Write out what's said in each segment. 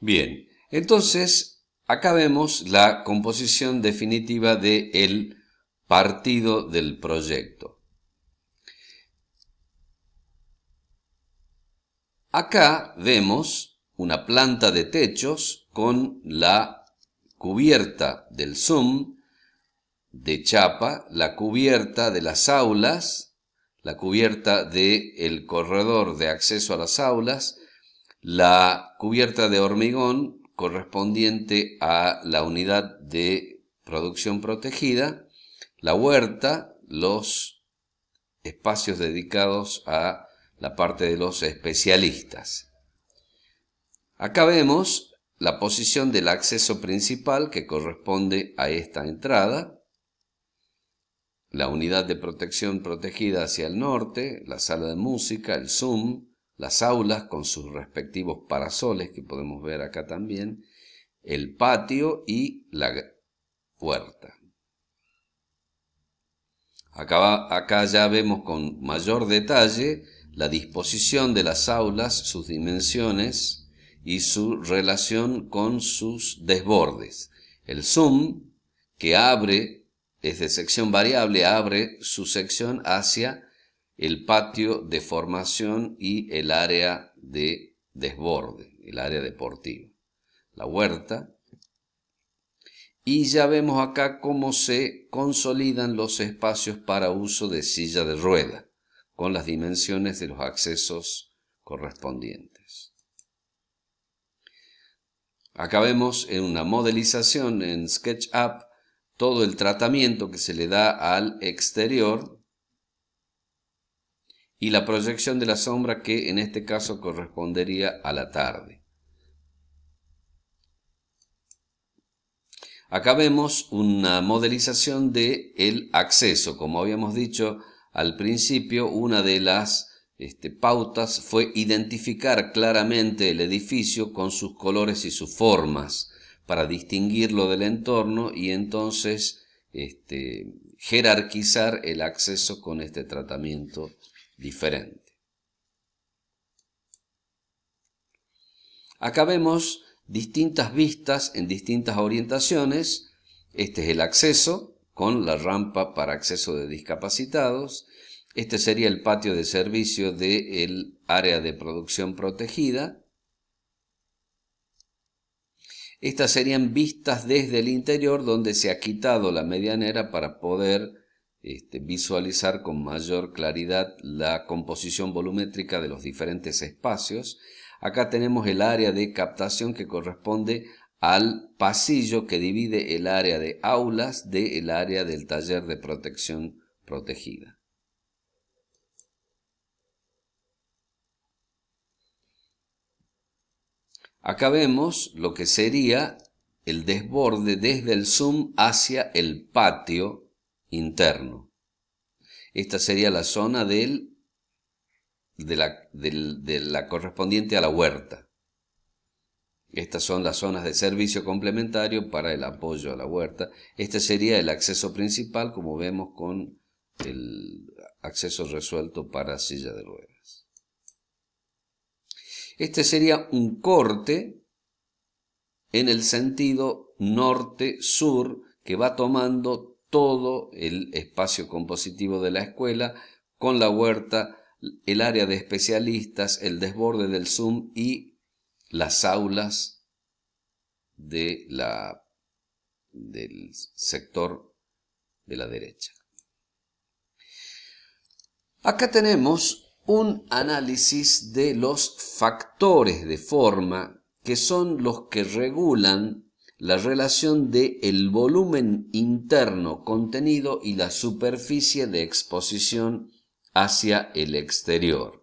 Bien, entonces acá vemos la composición definitiva del partido del proyecto. Acá vemos una planta de techos con la cubierta del Zoom de chapa, la cubierta de las aulas, la cubierta del el corredor de acceso a las aulas, la cubierta de hormigón correspondiente a la unidad de producción protegida, la huerta, los espacios dedicados a la parte de los especialistas. Acá vemos la posición del acceso principal que corresponde a esta entrada, la unidad de protección protegida hacia el norte, la sala de música, el Zoom, las aulas con sus respectivos parasoles que podemos ver acá también, el patio y la puerta. Acá, acá ya vemos con mayor detalle la disposición de las aulas, sus dimensiones y su relación con sus desbordes. El zoom que abre, es de sección variable, abre su sección hacia el patio de formación y el área de desborde, el área deportiva, la huerta. Y ya vemos acá cómo se consolidan los espacios para uso de silla de rueda, con las dimensiones de los accesos correspondientes. Acá vemos en una modelización en SketchUp todo el tratamiento que se le da al exterior y la proyección de la sombra que en este caso correspondería a la tarde. Acá vemos una modelización de el acceso. Como habíamos dicho al principio, una de las este, pautas fue identificar claramente el edificio con sus colores y sus formas para distinguirlo del entorno y entonces este, jerarquizar el acceso con este tratamiento diferente. Acá vemos distintas vistas en distintas orientaciones. Este es el acceso con la rampa para acceso de discapacitados. Este sería el patio de servicio del el área de producción protegida. Estas serían vistas desde el interior donde se ha quitado la medianera para poder este, visualizar con mayor claridad la composición volumétrica de los diferentes espacios. Acá tenemos el área de captación que corresponde al pasillo que divide el área de aulas del el área del taller de protección protegida. Acá vemos lo que sería el desborde desde el zoom hacia el patio interno. Esta sería la zona de, la, de la correspondiente a la huerta. Estas son las zonas de servicio complementario para el apoyo a la huerta. Este sería el acceso principal, como vemos con el acceso resuelto para silla de ruedas. Este sería un corte en el sentido norte-sur que va tomando todo el espacio compositivo de la escuela, con la huerta, el área de especialistas, el desborde del Zoom y las aulas de la, del sector de la derecha. Acá tenemos un análisis de los factores de forma que son los que regulan la relación de el volumen interno contenido y la superficie de exposición hacia el exterior.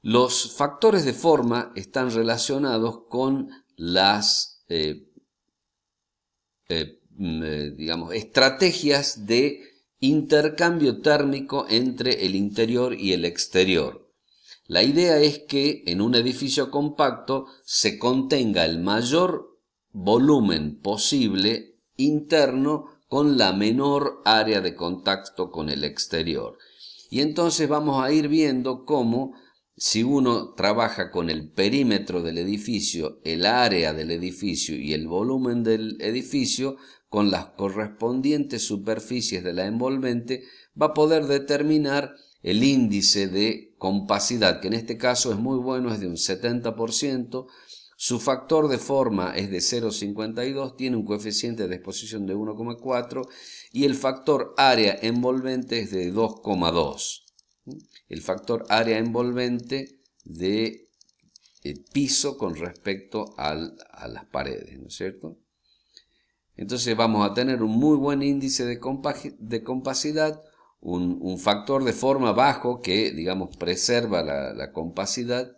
Los factores de forma están relacionados con las eh, eh, mm, eh, estrategias de intercambio térmico entre el interior y el exterior. La idea es que en un edificio compacto se contenga el mayor volumen posible interno con la menor área de contacto con el exterior. Y entonces vamos a ir viendo cómo si uno trabaja con el perímetro del edificio, el área del edificio y el volumen del edificio, con las correspondientes superficies de la envolvente, va a poder determinar el índice de compacidad, que en este caso es muy bueno, es de un 70%, su factor de forma es de 0,52, tiene un coeficiente de exposición de 1,4 y el factor área envolvente es de 2,2. El factor área envolvente de eh, piso con respecto a las paredes, ¿no es cierto? Entonces vamos a tener un muy buen índice de compacidad, un, factor de forma bajo que, digamos, preserva la, compacidad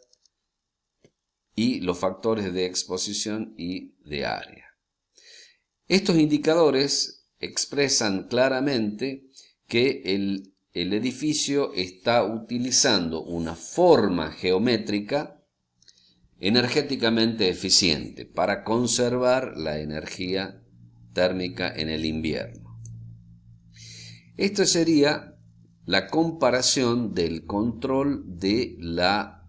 y los factores de exposición y de área. Estos indicadores expresan claramente que el, edificio está utilizando una forma geométrica energéticamente eficiente para conservar la energía térmica en el invierno. Esto sería la comparación del control de la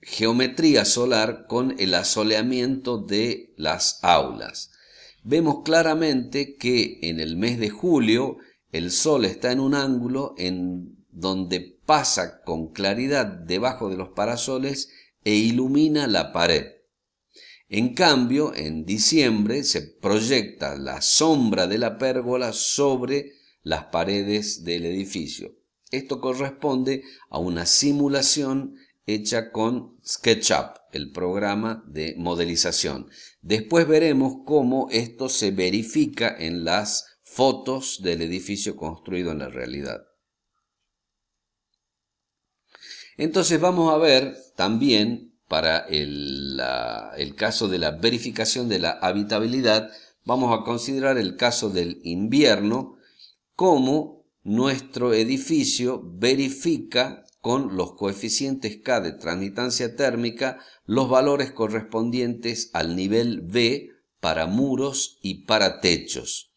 geometría solar con el asoleamiento de las aulas. Vemos claramente que en el mes de julio el sol está en un ángulo en donde pasa con claridad debajo de los parasoles e ilumina la pared. En cambio, en diciembre se proyecta la sombra de la pérgola sobre las paredes del edificio. Esto corresponde a una simulación hecha con SketchUp, el programa de modelización. Después veremos cómo esto se verifica en las fotos del edificio construido en la realidad. Entonces vamos a ver también para el, caso de la verificación de la habitabilidad, vamos a considerar el caso del invierno como nuestro edificio verifica con los coeficientes K de transmitancia térmica los valores correspondientes al nivel B para muros y para techos.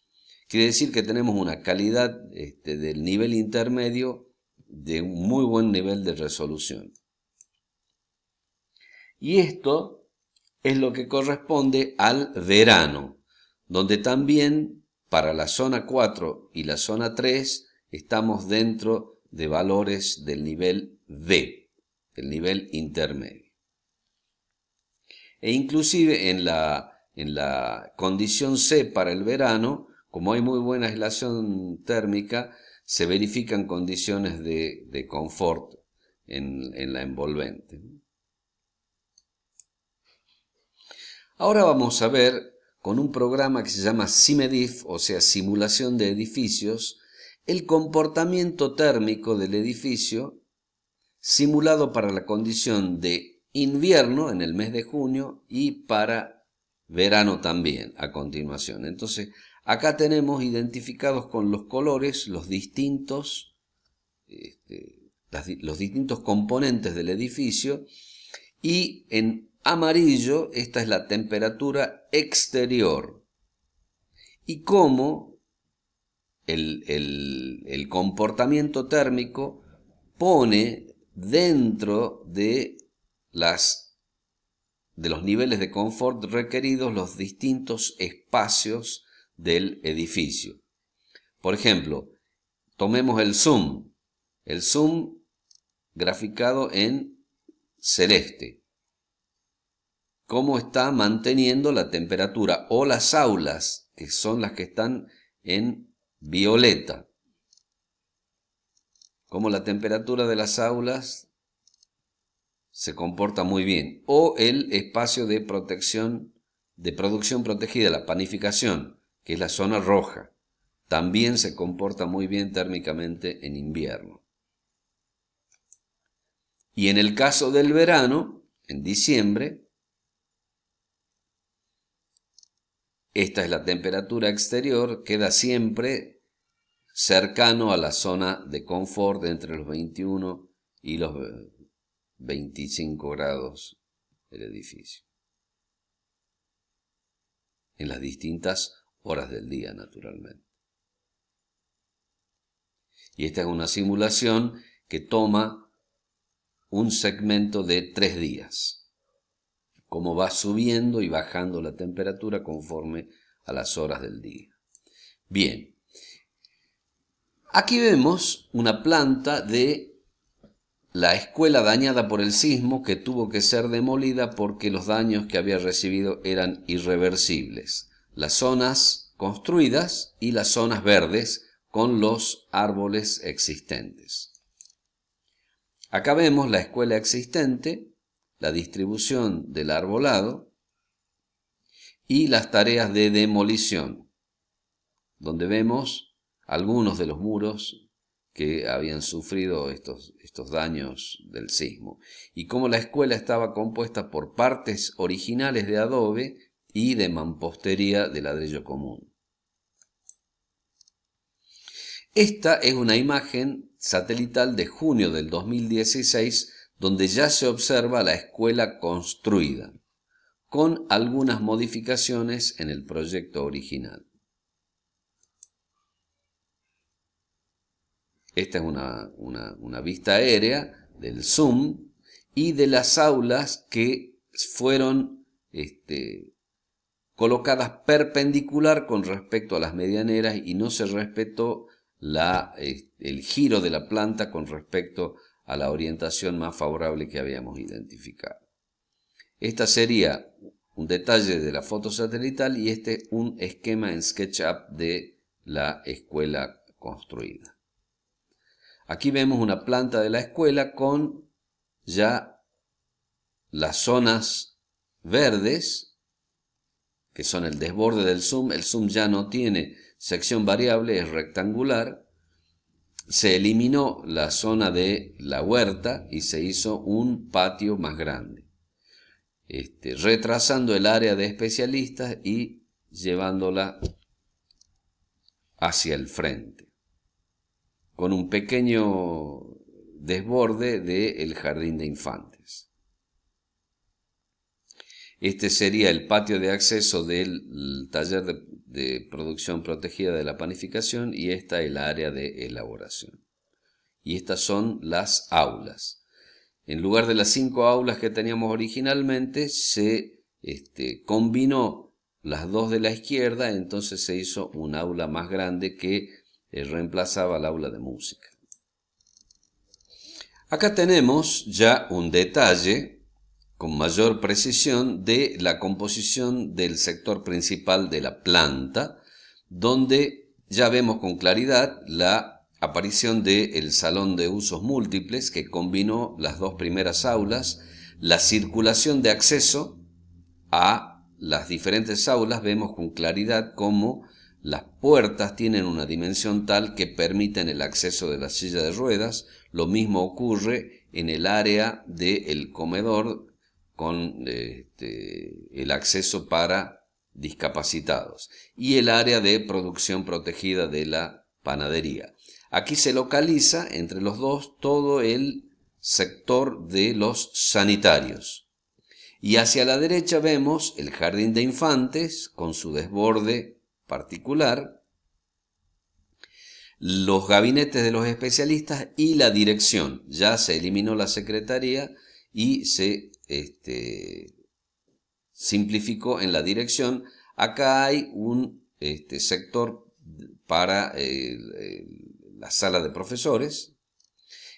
Quiere decir que tenemos una calidad este, del nivel intermedio de un muy buen nivel de resolución. Y esto es lo que corresponde al verano, donde también para la zona 4 y la zona 3 estamos dentro de valores del nivel B, el nivel intermedio. E inclusive en la, condición C para el verano, como hay muy buena aislación térmica, se verifican condiciones de, confort en la envolvente. Ahora vamos a ver con un programa que se llama SIMEDIF, o sea, simulación de edificios, el comportamiento térmico del edificio simulado para la condición de invierno en el mes de junio y para verano también a continuación. Entonces, acá tenemos identificados con los colores los distintos, este, los distintos componentes del edificio y en amarillo, esta es la temperatura exterior. Y cómo el, el comportamiento térmico pone dentro de las de los niveles de confort requeridos los distintos espacios del edificio. Por ejemplo, tomemos el zoom, el zoom graficado en celeste cómo está manteniendo la temperatura o las aulas, que son las que están en violeta. Cómo la temperatura de las aulas se comporta muy bien. O el espacio de protección, de producción protegida, la panificación, que es la zona roja. También se comporta muy bien térmicamente en invierno. Y en el caso del verano, en diciembre, Esta es la temperatura exterior, queda siempre cercano a la zona de confort entre los 21 y los 25 grados del edificio. En las distintas horas del día, naturalmente. Y esta es una simulación que toma un segmento de tres días cómo va subiendo y bajando la temperatura conforme a las horas del día. Bien, aquí vemos una planta de la escuela dañada por el sismo que tuvo que ser demolida porque los daños que había recibido eran irreversibles. Las zonas construidas y las zonas verdes con los árboles existentes. Acá vemos la escuela existente la distribución del arbolado y las tareas de demolición, donde vemos algunos de los muros que habían sufrido estos, estos daños del sismo, y cómo la escuela estaba compuesta por partes originales de adobe y de mampostería de ladrillo común. Esta es una imagen satelital de junio del 2016 donde ya se observa la escuela construida, con algunas modificaciones en el proyecto original. Esta es una, vista aérea del Zoom y de las aulas que fueron este, colocadas perpendicular con respecto a las medianeras y no se respetó la, eh, el giro de la planta con respecto a la orientación más favorable que habíamos identificado. Esta sería un detalle de la foto satelital y este un esquema en SketchUp de la escuela construida. Aquí vemos una planta de la escuela con ya las zonas verdes, que son el desborde del zoom. El zoom ya no tiene sección variable, es rectangular se eliminó la zona de la huerta y se hizo un patio más grande, este, retrasando el área de especialistas y llevándola hacia el frente, con un pequeño desborde del jardín de infantes. Este sería el patio de acceso del taller de de producción protegida de la panificación y esta el área de elaboración. Y estas son las aulas. En lugar de las cinco aulas que teníamos originalmente, se este, combinó las dos de la izquierda, entonces se hizo un aula más grande que eh, reemplazaba la aula de música. Acá tenemos ya un detalle con mayor precisión de la composición del sector principal de la planta, donde ya vemos con claridad la aparición del el salón de usos múltiples que combinó las dos primeras aulas, la circulación de acceso a las diferentes aulas, vemos con claridad cómo las puertas tienen una dimensión tal que permiten el acceso de la silla de ruedas, lo mismo ocurre en el área del comedor con este, el acceso para discapacitados y el área de producción protegida de la panadería. Aquí se localiza entre los dos todo el sector de los sanitarios. Y hacia la derecha vemos el jardín de infantes con su desborde particular, los gabinetes de los especialistas y la dirección. Ya se eliminó la secretaría y se este, simplificó en la dirección. Acá hay un este, sector para la sala de profesores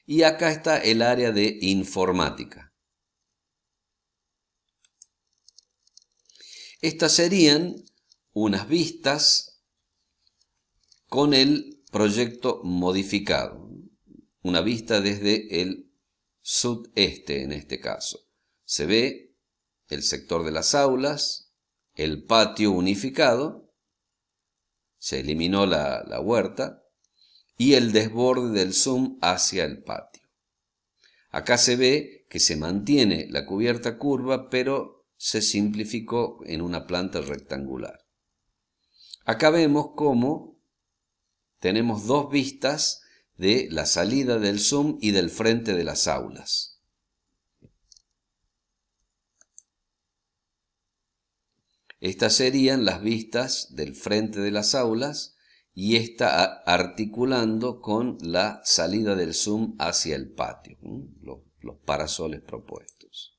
y acá está el área de informática. Estas serían unas vistas con el proyecto modificado. Una vista desde el sudeste en este caso. Se ve el sector de las aulas, el patio unificado, se eliminó la, huerta, y el desborde del zoom hacia el patio. Acá se ve que se mantiene la cubierta curva, pero se simplificó en una planta rectangular. Acá vemos cómo tenemos dos vistas de la salida del zoom y del frente de las aulas. Estas serían las vistas del frente de las aulas y esta articulando con la salida del Zoom hacia el patio, los parasoles propuestos.